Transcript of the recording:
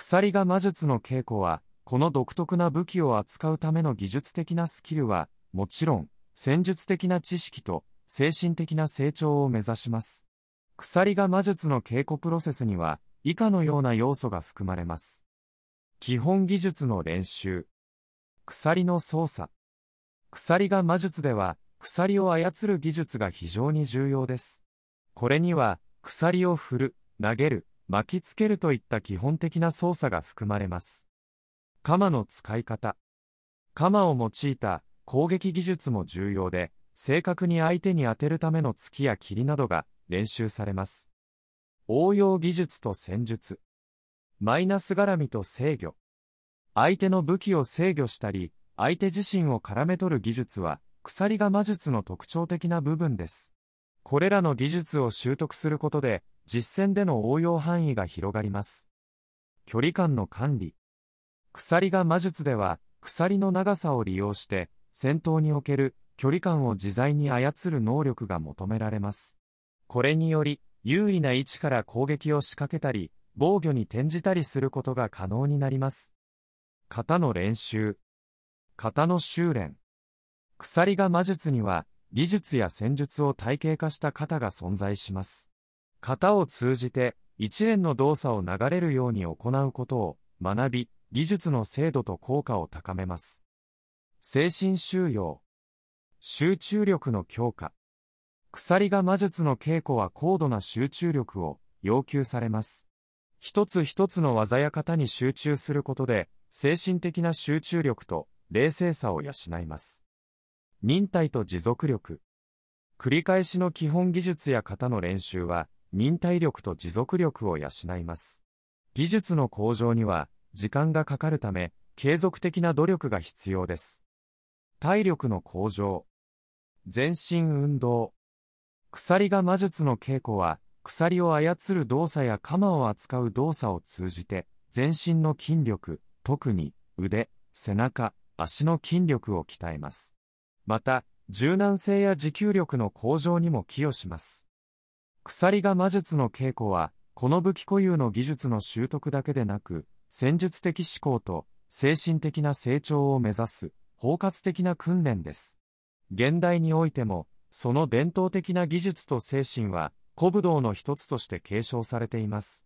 鎖が魔術の稽古は、この独特な武器を扱うための技術的なスキルは、もちろん、戦術的な知識と、精神的な成長を目指します。鎖が魔術の稽古プロセスには、以下のような要素が含まれます。基本技術の練習。鎖の操作。鎖が魔術では、鎖を操る技術が非常に重要です。これには、鎖を振る、投げる、巻きつけるといった基本的な操作が含まれます。鎌の使い方。鎌を用いた攻撃技術も重要で、正確に相手に当てるための突きや切りなどが練習されます。応用技術と戦術。マイナス絡みと制御。相手の武器を制御したり、相手自身を絡め取る技術は、鎖が魔術の特徴的な部分です。これらの技術を習得することで、実践での応用範囲が広がります。距離感の管理。鎖が魔術では、鎖の長さを利用して、戦闘における距離感を自在に操る能力が求められます。これにより、有利な位置から攻撃を仕掛けたり、防御に転じたりすることが可能になります。型の練習。型の修練。鎖が魔術には、技術や戦術を体系化した型が存在します。型を通じて一連の動作を流れるように行うことを学び、技術の精度と効果を高めます。精神収容。集中力の強化。鎖が魔術の稽古は高度な集中力を要求されます。一つ一つの技や型に集中することで、精神的な集中力と冷静さを養います。忍耐と持続力。繰り返しの基本技術や型の練習は、忍耐力と持続力を養います。技術の向上には、時間がかかるため、継続的な努力が必要です。体力の向上。全身運動。鎖が魔術の稽古は、鎖を操る動作や鎌を扱う動作を通じて、全身の筋力、特に腕、背中、足の筋力を鍛えます。また、柔軟性や持久力の向上にも寄与します。鎖が魔術の稽古は、この武器固有の技術の習得だけでなく、戦術的思考と精神的な成長を目指す、包括的な訓練です。現代においても、その伝統的な技術と精神は、古武道の一つとして継承されています。